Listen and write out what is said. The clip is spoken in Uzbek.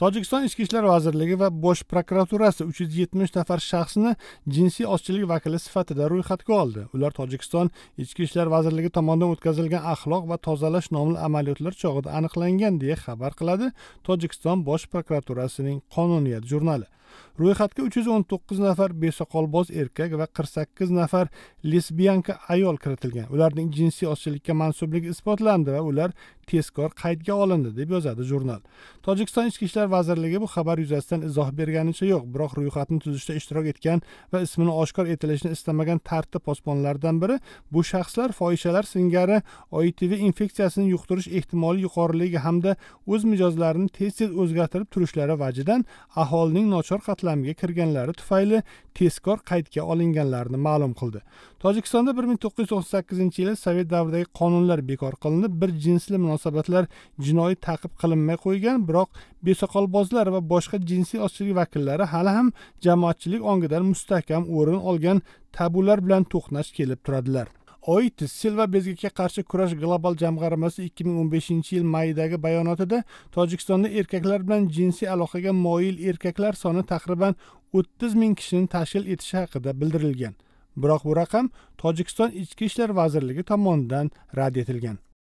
tojikiston ichki ishlar vazirligi va bosh prokuraturasi uch yuz yetmish nafar shaxsni jinsiy ozchilik vakili sifatida ro'yxatga oldi ular tojikiston ichki ishlar vazirligi tomonidan o'tkazilgan axloq va tozalash nomli amaliyotlar chog'ida aniqlangan deya xabar qiladi tojikiston bosh prokuraturasining qonuniyat jurnali ro'yxatga uch yuz o'n to'qqiz nafar besoqolboz erkak va qirq sakkiz nafar lesbiyanka ayol kiritilgan ularning jinsiy ozchilikka mansubligi isbotlandi va ular tezkor qaydga olindi deb yozadi jurnal tojikiston ichki ishlar vazirligi bu xabar yuzasidan izoh berganicha yo'q biroq ro'yxatni tuzishda ishtirok etgan va ismini oshkor etilishini istamagan tartib posbonlaridan biri bu shaxslar fohishalar singari oitv infeksiyasini yuqtirish ehtimoli yuqoriligi hamda o'z mijozlarini tez tez o'zgartirib turishlari vajidan aholining nochor qaysor qatlamiga kirganlari tufayli tezkor qaydga olinganlarini ma'lum qildi tojikistonda bir ming to'qqiz yuz to'qson sakkizinchi yili sovet davridagi qonunlar bekor qilinib bir jinsli munosabatlar jinoiy ta'qib qilinmay qo'ygan biroq besoqolbozlar va boshqa jinsiy ozchilik vakillari hali ham jamoatchilik ongidan mustahkam o'rin olgan tabular bilan to'qnash kelib turadilar oit silva bezgakka qarshi kurash global jamg'armasi ikki ming o'n beshinchi yil mayidagi bayonotida tojikistonda erkaklar bilan jinsiy aloqaga moyil erkaklar soni taxriban o'ttiz ming kishini tashkil etishi haqida bildirilgan biroq bu raqam tojikiston ichki ishlar vazirligi tomonidan rad etilgan